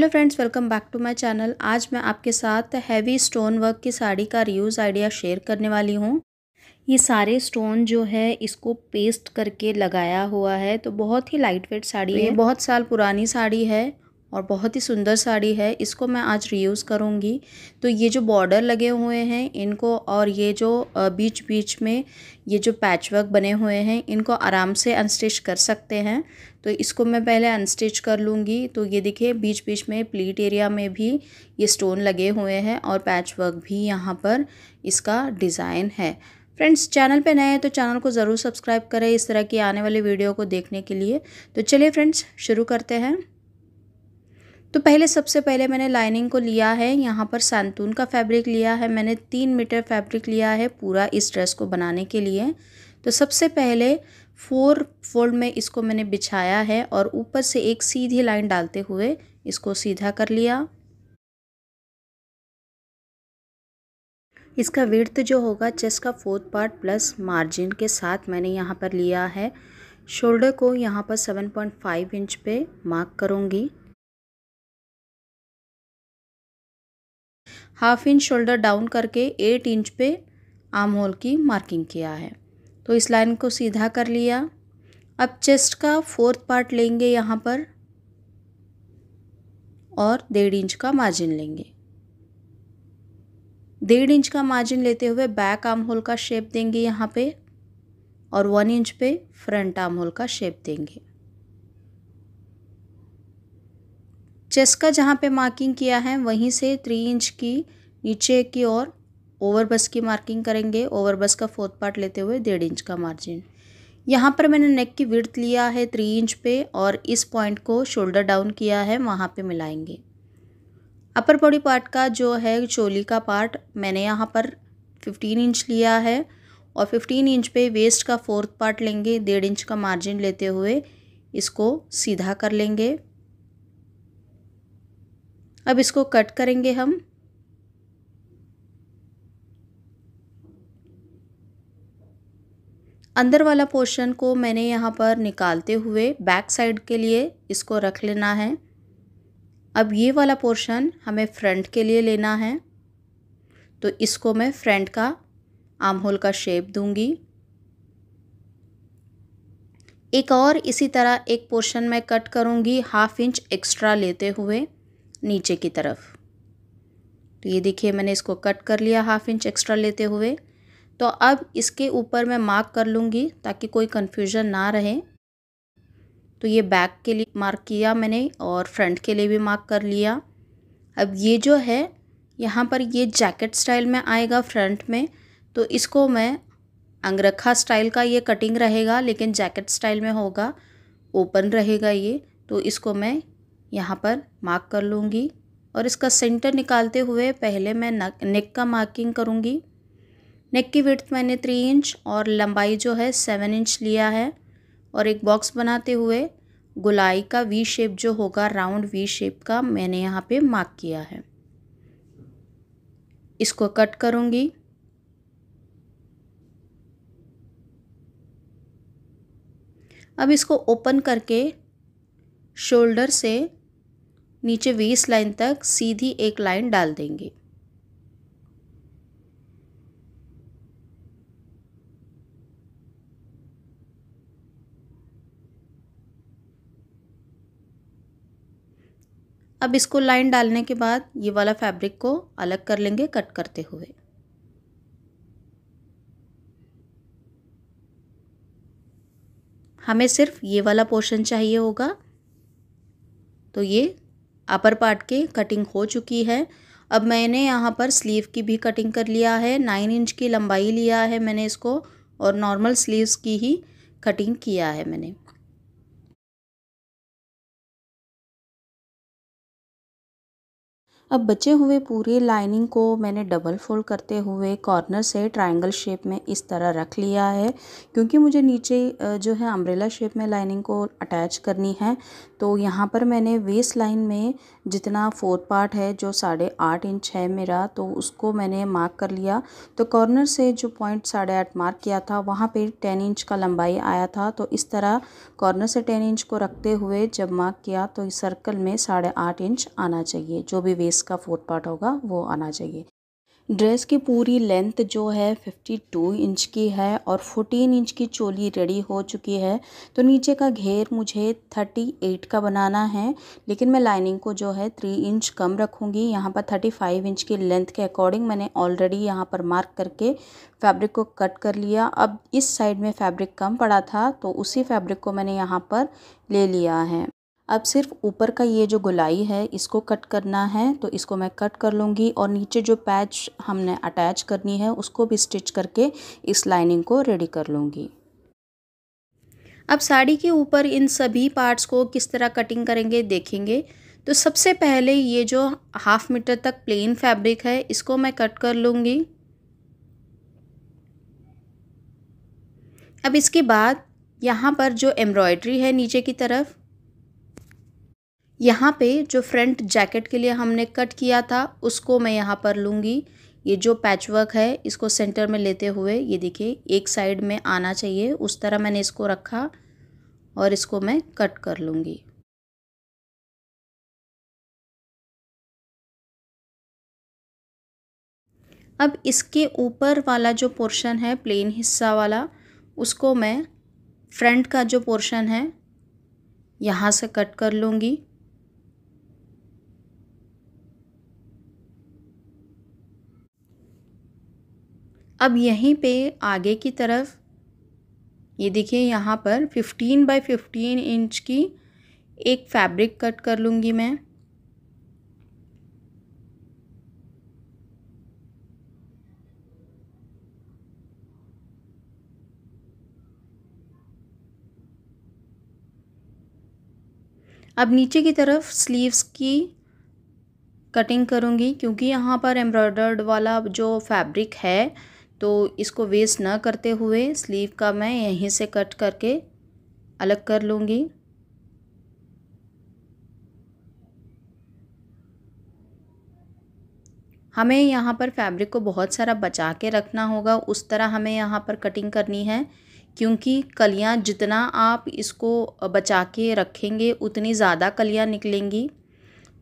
hello friends welcome back to my channel आज मैं आपके साथ हैवी स्टोन वर्क की साड़ी का रियूज़ आइडिया शेयर करने वाली हूँ ये सारे स्टोन जो है इसको पेस्ट करके लगाया हुआ है तो बहुत ही लाइट वेट साड़ी है बहुत साल पुरानी साड़ी है और बहुत ही सुंदर साड़ी है इसको मैं आज रीयूज़ करूँगी तो ये जो बॉर्डर लगे हुए हैं इनको और ये जो बीच बीच में ये जो पैचवर्क बने हुए हैं इनको आराम से अनस्टिच कर सकते हैं तो इसको मैं पहले अनस्टिच कर लूँगी तो ये देखिए बीच बीच में प्लीट एरिया में भी ये स्टोन लगे हुए हैं और पैचवर्क भी यहाँ पर इसका डिज़ाइन है फ्रेंड्स चैनल पे नए हैं तो चैनल को ज़रूर सब्सक्राइब करें इस तरह की आने वाली वीडियो को देखने के लिए तो चलिए फ्रेंड्स शुरू करते हैं तो पहले सबसे पहले मैंने लाइनिंग को लिया है यहाँ पर सैंतून का फैब्रिक लिया है मैंने तीन मीटर फैब्रिक लिया है पूरा इस ड्रेस को बनाने के लिए तो सबसे पहले फोर फोल्ड में इसको मैंने बिछाया है और ऊपर से एक सीधी लाइन डालते हुए इसको सीधा कर लिया इसका विर्थ जो होगा चेस्ट का फोर्थ पार्ट प्लस मार्जिन के साथ मैंने यहाँ पर लिया है शोल्डर को यहाँ पर 7.5 इंच पे मार्क करूँगी हाफ इंच शोल्डर डाउन करके एट इंच पे आर्म होल की मार्किंग किया है तो इस लाइन को सीधा कर लिया अब चेस्ट का फोर्थ पार्ट लेंगे यहाँ पर और डेढ़ इंच का मार्जिन लेंगे डेढ़ इंच का मार्जिन लेते हुए बैक आर्म होल का शेप देंगे यहाँ पे और वन इंच पे फ्रंट आर्म होल का शेप देंगे चेस्ट का जहाँ पे मार्किंग किया है वहीं से थ्री इंच की नीचे की ओर ओवर बस की मार्किंग करेंगे ओवर बस का फोर्थ पार्ट लेते हुए डेढ़ इंच का मार्जिन यहाँ पर मैंने नेक की विर्थ लिया है थ्री इंच पे और इस पॉइंट को शोल्डर डाउन किया है वहाँ पे मिलाएंगे अपर बॉडी पार्ट का जो है चोली का पार्ट मैंने यहाँ पर फिफ्टीन इंच लिया है और फिफ्टीन इंच पे वेस्ट का फोर्थ पार्ट लेंगे डेढ़ इंच का मार्जिन लेते हुए इसको सीधा कर लेंगे अब इसको कट करेंगे हम अंदर वाला पोर्शन को मैंने यहाँ पर निकालते हुए बैक साइड के लिए इसको रख लेना है अब ये वाला पोर्शन हमें फ्रंट के लिए लेना है तो इसको मैं फ्रंट का आम होल का शेप दूंगी एक और इसी तरह एक पोर्शन मैं कट करूँगी हाफ इंच एक्स्ट्रा लेते हुए नीचे की तरफ तो ये देखिए मैंने इसको कट कर लिया हाफ इंच एक्स्ट्रा लेते हुए तो अब इसके ऊपर मैं मार्क कर लूँगी ताकि कोई कन्फ्यूजन ना रहे तो ये बैक के लिए मार्क किया मैंने और फ्रंट के लिए भी मार्क कर लिया अब ये जो है यहाँ पर ये जैकेट स्टाइल में आएगा फ्रंट में तो इसको मैं अंगरखा स्टाइल का ये कटिंग रहेगा लेकिन जैकेट स्टाइल में होगा ओपन रहेगा ये तो इसको मैं यहाँ पर मार्क कर लूँगी और इसका सेंटर निकालते हुए पहले मैं नेक का मार्किंग करूँगी नेक की विड्थ मैंने थ्री इंच और लंबाई जो है सेवन इंच लिया है और एक बॉक्स बनाते हुए गुलाई का वी शेप जो होगा राउंड वी शेप का मैंने यहाँ पे मार्क किया है इसको कट करूँगी अब इसको ओपन करके शोल्डर से नीचे वेस्ट लाइन तक सीधी एक लाइन डाल देंगे अब इसको लाइन डालने के बाद ये वाला फैब्रिक को अलग कर लेंगे कट करते हुए हमें सिर्फ ये वाला पोर्शन चाहिए होगा तो ये अपर पार्ट की कटिंग हो चुकी है अब मैंने यहाँ पर स्लीव की भी कटिंग कर लिया है नाइन इंच की लंबाई लिया है मैंने इसको और नॉर्मल स्लीव्स की ही कटिंग किया है मैंने अब बचे हुए पूरे लाइनिंग को मैंने डबल फोल्ड करते हुए कॉर्नर से ट्रायंगल शेप में इस तरह रख लिया है क्योंकि मुझे नीचे जो है अम्ब्रेला शेप में लाइनिंग को अटैच करनी है तो यहाँ पर मैंने वेस्ट लाइन में जितना फोर्थ पार्ट है जो साढ़े आठ इंच है मेरा तो उसको मैंने मार्क कर लिया तो कॉर्नर से जो पॉइंट साढ़े आठ मार्क किया था वहाँ पे टेन इंच का लंबाई आया था तो इस तरह कॉर्नर से टेन इंच को रखते हुए जब मार्क किया तो इस सर्कल में साढ़े आठ इंच आना चाहिए जो भी वेस्ट इसका फोर्थ पार्ट होगा वो आना चाहिए ड्रेस की पूरी लेंथ जो है 52 इंच की है और 14 इंच की चोली रेडी हो चुकी है तो नीचे का घेर मुझे 38 का बनाना है लेकिन मैं लाइनिंग को जो है 3 इंच कम रखूँगी यहाँ पर 35 इंच की लेंथ के अकॉर्डिंग मैंने ऑलरेडी यहाँ पर मार्क करके फैब्रिक को कट कर लिया अब इस साइड में फैब्रिक कम पड़ा था तो उसी फैब्रिक को मैंने यहाँ पर ले लिया है अब सिर्फ ऊपर का ये जो गुलाई है इसको कट करना है तो इसको मैं कट कर लूँगी और नीचे जो पैच हमने अटैच करनी है उसको भी स्टिच करके इस लाइनिंग को रेडी कर लूँगी अब साड़ी के ऊपर इन सभी पार्ट्स को किस तरह कटिंग करेंगे देखेंगे तो सबसे पहले ये जो हाफ मीटर तक प्लेन फैब्रिक है इसको मैं कट कर लूँगी अब इसके बाद यहाँ पर जो एम्ब्रॉयड्री है नीचे की तरफ यहाँ पे जो फ्रंट जैकेट के लिए हमने कट किया था उसको मैं यहाँ पर लूँगी ये जो पैचवर्क है इसको सेंटर में लेते हुए ये देखिए एक साइड में आना चाहिए उस तरह मैंने इसको रखा और इसको मैं कट कर लूँगी अब इसके ऊपर वाला जो पोर्शन है प्लेन हिस्सा वाला उसको मैं फ्रंट का जो पोर्शन है यहाँ से कट कर लूँगी अब यहीं पे आगे की तरफ ये देखिए यहाँ पर 15 बाय 15 इंच की एक फैब्रिक कट कर लूँगी मैं अब नीचे की तरफ स्लीव्स की कटिंग करूंगी क्योंकि यहाँ पर एम्ब्रॉयडर्ड वाला जो फैब्रिक है तो इसको वेस्ट ना करते हुए स्लीव का मैं यहीं से कट करके अलग कर लूँगी हमें यहाँ पर फैब्रिक को बहुत सारा बचा के रखना होगा उस तरह हमें यहाँ पर कटिंग करनी है क्योंकि कलियाँ जितना आप इसको बचा के रखेंगे उतनी ज़्यादा कलियाँ निकलेंगी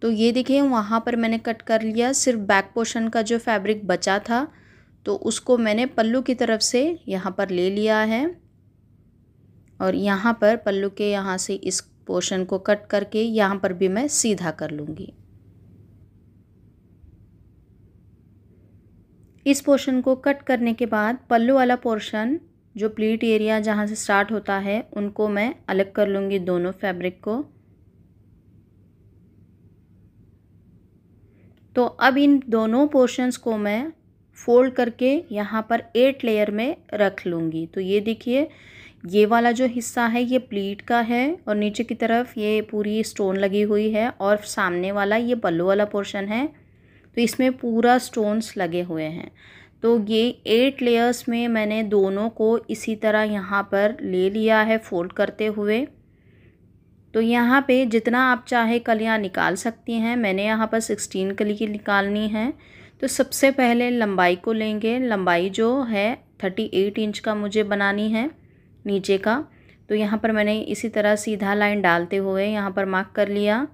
तो ये देखिए वहाँ पर मैंने कट कर लिया सिर्फ बैक पोर्शन का जो फैब्रिक बचा था तो उसको मैंने पल्लू की तरफ से यहाँ पर ले लिया है और यहाँ पर पल्लू के यहाँ से इस पोर्शन को कट करके यहाँ पर भी मैं सीधा कर लूँगी इस पोर्शन को कट करने के बाद पल्लू वाला पोर्शन जो प्लीट एरिया जहाँ से स्टार्ट होता है उनको मैं अलग कर लूँगी दोनों फैब्रिक को तो अब इन दोनों पोर्शंस को मैं फोल्ड करके यहाँ पर एट लेयर में रख लूँगी तो ये देखिए ये वाला जो हिस्सा है ये प्लीट का है और नीचे की तरफ ये पूरी स्टोन लगी हुई है और सामने वाला ये पल्लू वाला पोर्शन है तो इसमें पूरा स्टोन्स लगे हुए हैं तो ये एट लेयर्स में मैंने दोनों को इसी तरह यहाँ पर ले लिया है फोल्ड करते हुए तो यहाँ पे जितना आप चाहे कलियाँ निकाल सकती हैं मैंने यहाँ पर सिक्सटीन कली की निकालनी है तो सबसे पहले लंबाई को लेंगे लंबाई जो है थर्टी एट इंच का मुझे बनानी है नीचे का तो यहाँ पर मैंने इसी तरह सीधा लाइन डालते हुए यहाँ पर मार्क कर लिया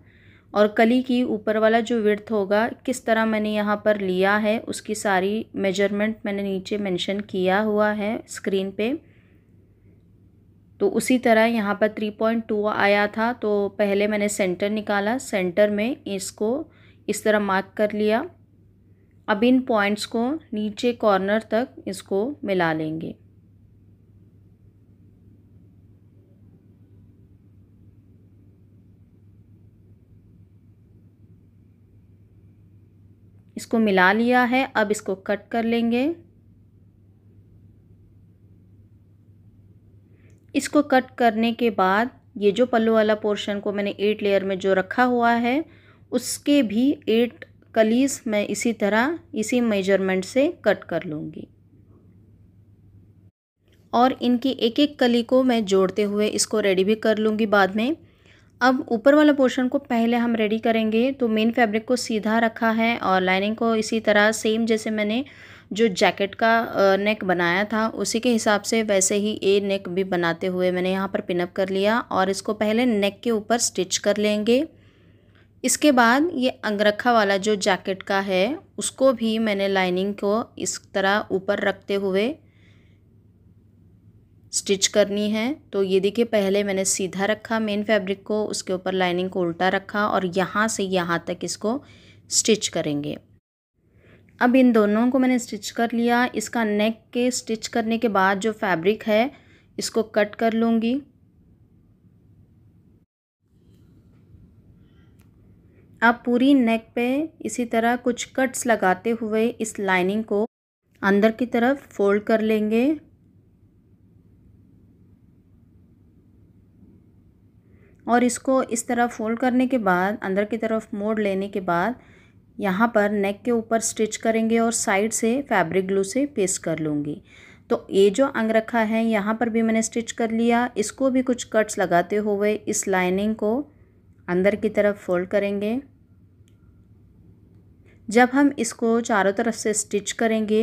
और कली की ऊपर वाला जो विर्थ होगा किस तरह मैंने यहाँ पर लिया है उसकी सारी मेजरमेंट मैंने नीचे मेंशन किया हुआ है स्क्रीन पे तो उसी तरह यहाँ पर थ्री पॉइंट टू आया था तो पहले मैंने सेंटर निकाला सेंटर में इसको इस तरह मार्क कर लिया अब इन पॉइंट्स को नीचे कॉर्नर तक इसको मिला लेंगे इसको मिला लिया है अब इसको कट कर लेंगे इसको कट करने के बाद ये जो पल्लू वाला पोर्शन को मैंने एट लेयर में जो रखा हुआ है उसके भी एट कलीस मैं इसी तरह इसी मेजरमेंट से कट कर लूँगी और इनकी एक एक कली को मैं जोड़ते हुए इसको रेडी भी कर लूँगी बाद में अब ऊपर वाला पोर्शन को पहले हम रेडी करेंगे तो मेन फैब्रिक को सीधा रखा है और लाइनिंग को इसी तरह सेम जैसे मैंने जो जैकेट का नेक बनाया था उसी के हिसाब से वैसे ही ए नेक भी बनाते हुए मैंने यहाँ पर पिनअप कर लिया और इसको पहले नेक के ऊपर स्टिच कर लेंगे इसके बाद ये अंगरखा वाला जो जैकेट का है उसको भी मैंने लाइनिंग को इस तरह ऊपर रखते हुए स्टिच करनी है तो ये देखिए पहले मैंने सीधा रखा मेन फैब्रिक को उसके ऊपर लाइनिंग को उल्टा रखा और यहाँ से यहाँ तक इसको स्टिच करेंगे अब इन दोनों को मैंने स्टिच कर लिया इसका नेक के स्टिच करने के बाद जो फैब्रिक है इसको कट कर लूँगी आप पूरी नेक पे इसी तरह कुछ कट्स लगाते हुए इस लाइनिंग को अंदर की तरफ फोल्ड कर लेंगे और इसको इस तरह फोल्ड करने के बाद अंदर की तरफ मोड़ लेने के बाद यहाँ पर नेक के ऊपर स्टिच करेंगे और साइड से फैब्रिक ग्लू से पेस्ट कर लूँगी तो ये जो अंग रखा है यहाँ पर भी मैंने स्टिच कर लिया इसको भी कुछ कट्स लगाते हुए इस लाइनिंग को अंदर की तरफ फोल्ड करेंगे जब हम इसको चारों तरफ से स्टिच करेंगे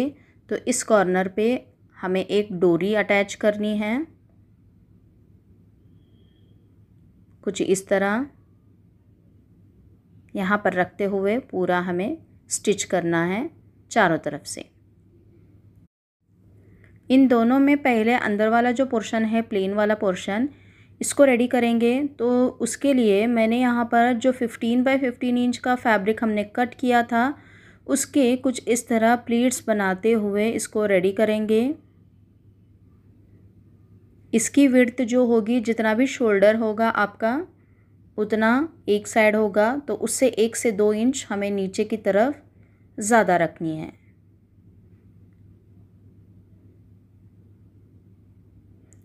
तो इस कॉर्नर पे हमें एक डोरी अटैच करनी है कुछ इस तरह यहाँ पर रखते हुए पूरा हमें स्टिच करना है चारों तरफ से इन दोनों में पहले अंदर वाला जो पोर्शन है प्लेन वाला पोर्शन इसको रेडी करेंगे तो उसके लिए मैंने यहाँ पर जो फ़िफ्टीन बाय फ़िफ्टीन इंच का फैब्रिक हमने कट किया था उसके कुछ इस तरह प्लीट्स बनाते हुए इसको रेडी करेंगे इसकी विर्थ जो होगी जितना भी शोल्डर होगा आपका उतना एक साइड होगा तो उससे एक से दो इंच हमें नीचे की तरफ ज़्यादा रखनी है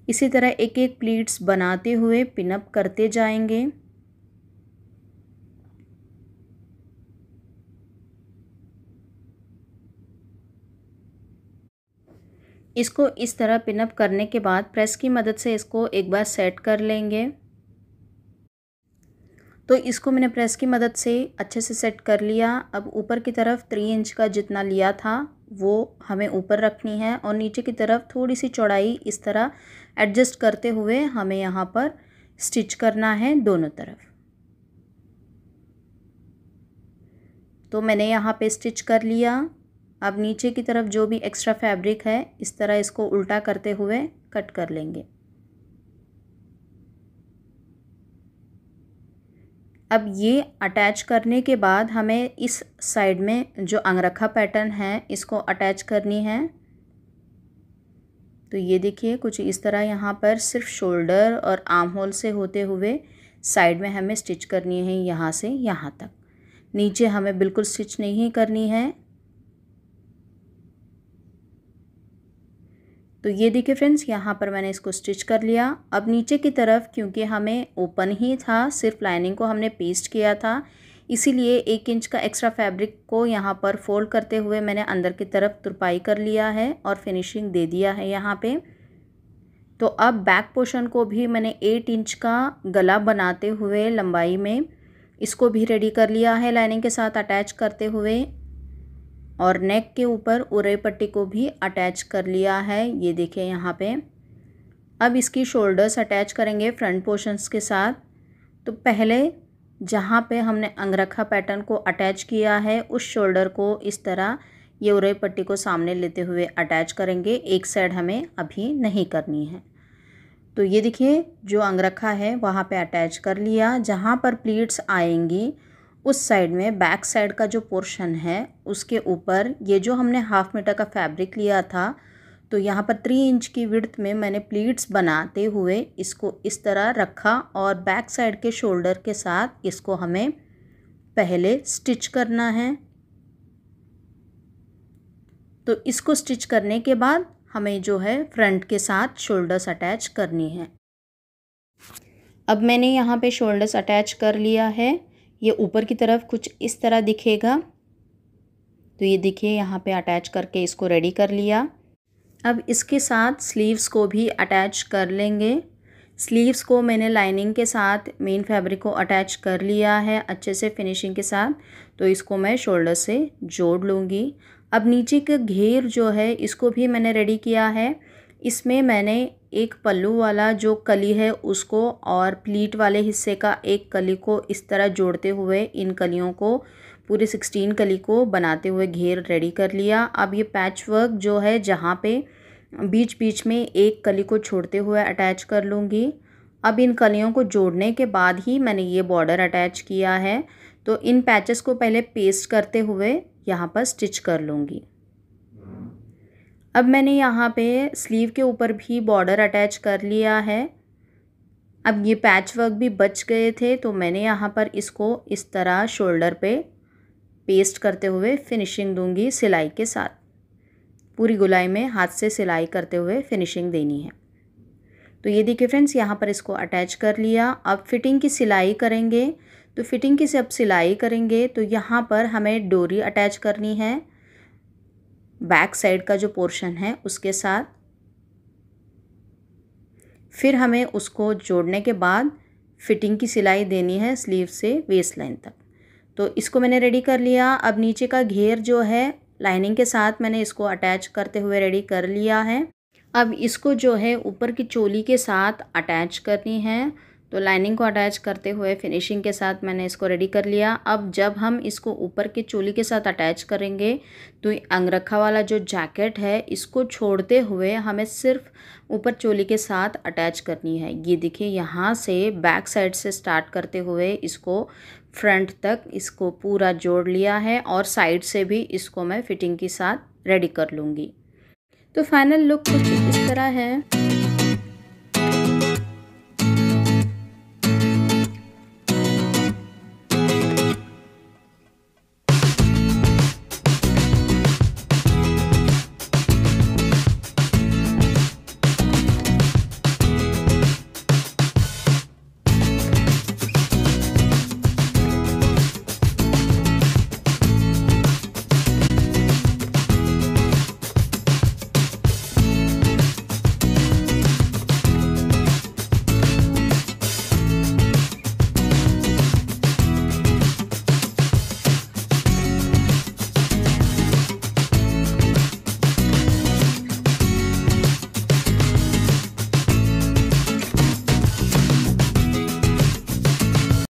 इसी तरह एक एक प्लीट्स बनाते हुए पिनअप करते जाएंगे इसको इस तरह पिनअप करने के बाद प्रेस की मदद से इसको एक बार सेट कर लेंगे तो इसको मैंने प्रेस की मदद से अच्छे से सेट कर लिया अब ऊपर की तरफ थ्री इंच का जितना लिया था वो हमें ऊपर रखनी है और नीचे की तरफ थोड़ी सी चौड़ाई इस तरह एडजस्ट करते हुए हमें यहाँ पर स्टिच करना है दोनों तरफ तो मैंने यहाँ पे स्टिच कर लिया अब नीचे की तरफ जो भी एक्स्ट्रा फैब्रिक है इस तरह इसको उल्टा करते हुए कट कर लेंगे अब ये अटैच करने के बाद हमें इस साइड में जो अंगरखा पैटर्न है इसको अटैच करनी है तो ये देखिए कुछ इस तरह यहाँ पर सिर्फ शोल्डर और आर्म होल से होते हुए साइड में हमें स्टिच करनी है यहाँ से यहाँ तक नीचे हमें बिल्कुल स्टिच नहीं करनी है तो ये देखिए फ्रेंड्स यहाँ पर मैंने इसको स्टिच कर लिया अब नीचे की तरफ क्योंकि हमें ओपन ही था सिर्फ लाइनिंग को हमने पेस्ट किया था इसीलिए एक इंच का एक्स्ट्रा फैब्रिक को यहाँ पर फोल्ड करते हुए मैंने अंदर की तरफ तुरपाई कर लिया है और फिनिशिंग दे दिया है यहाँ पे तो अब बैक पोर्शन को भी मैंने एट इंच का गला बनाते हुए लंबाई में इसको भी रेडी कर लिया है लाइनिंग के साथ अटैच करते हुए और नेक के ऊपर उरे पट्टी को भी अटैच कर लिया है ये देखिए यहाँ पे अब इसकी शोल्डर्स अटैच करेंगे फ्रंट पोर्शंस के साथ तो पहले जहाँ पे हमने अंगरखा पैटर्न को अटैच किया है उस शोल्डर को इस तरह ये उरई पट्टी को सामने लेते हुए अटैच करेंगे एक साइड हमें अभी नहीं करनी है तो ये देखिए जो अंगरखा है वहाँ पे अटैच कर लिया जहाँ पर प्लीट्स आएंगी उस साइड में बैक साइड का जो पोर्शन है उसके ऊपर ये जो हमने हाफ मीटर का फैब्रिक लिया था तो यहाँ पर थ्री इंच की विड्थ में मैंने प्लीट्स बनाते हुए इसको इस तरह रखा और बैक साइड के शोल्डर के साथ इसको हमें पहले स्टिच करना है तो इसको स्टिच करने के बाद हमें जो है फ्रंट के साथ शोल्डर्स अटैच करनी है अब मैंने यहाँ पे शोल्डर्स अटैच कर लिया है ये ऊपर की तरफ कुछ इस तरह दिखेगा तो ये देखिए यहाँ पे अटैच करके इसको रेडी कर लिया अब इसके साथ स्लीव्स को भी अटैच कर लेंगे स्लीव्स को मैंने लाइनिंग के साथ मेन फैब्रिक को अटैच कर लिया है अच्छे से फिनिशिंग के साथ तो इसको मैं शोल्डर से जोड़ लूँगी अब नीचे का घेर जो है इसको भी मैंने रेडी किया है इसमें मैंने एक पल्लू वाला जो कली है उसको और प्लीट वाले हिस्से का एक कली को इस तरह जोड़ते हुए इन कलियों को पूरे सिक्सटीन कली को बनाते हुए घेर रेडी कर लिया अब ये पैच वर्क जो है जहाँ पे बीच बीच में एक कली को छोड़ते हुए अटैच कर लूँगी अब इन कलियों को जोड़ने के बाद ही मैंने ये बॉर्डर अटैच किया है तो इन पैचेस को पहले पेस्ट करते हुए यहाँ पर स्टिच कर लूँगी अब मैंने यहाँ पे स्लीव के ऊपर भी बॉर्डर अटैच कर लिया है अब ये पैच वर्क भी बच गए थे तो मैंने यहाँ पर इसको इस तरह शोल्डर पे पेस्ट करते हुए फिनिशिंग दूंगी सिलाई के साथ पूरी गुलाई में हाथ से सिलाई करते हुए फिनिशिंग देनी है तो ये देखिए फ्रेंड्स यहाँ पर इसको अटैच कर लिया अब फिटिंग की सिलाई करेंगे तो फिटिंग की से अब सिलाई करेंगे तो यहाँ पर हमें डोरी अटैच करनी है बैक साइड का जो पोर्शन है उसके साथ फिर हमें उसको जोड़ने के बाद फिटिंग की सिलाई देनी है स्लीव से वेस्ट लाइन तक तो इसको मैंने रेडी कर लिया अब नीचे का घेर जो है लाइनिंग के साथ मैंने इसको अटैच करते हुए रेडी कर लिया है अब इसको जो है ऊपर की चोली के साथ अटैच करनी है तो लाइनिंग को अटैच करते हुए फिनिशिंग के साथ मैंने इसको रेडी कर लिया अब जब हम इसको ऊपर की चोली के साथ अटैच करेंगे तो अंगरखा वाला जो जैकेट है इसको छोड़ते हुए हमें सिर्फ ऊपर चोली के साथ अटैच करनी है ये देखिए यहाँ से बैक साइड से स्टार्ट करते हुए इसको फ्रंट तक इसको पूरा जोड़ लिया है और साइड से भी इसको मैं फिटिंग के साथ रेडी कर लूँगी तो फाइनल लुक कुछ इस तरह है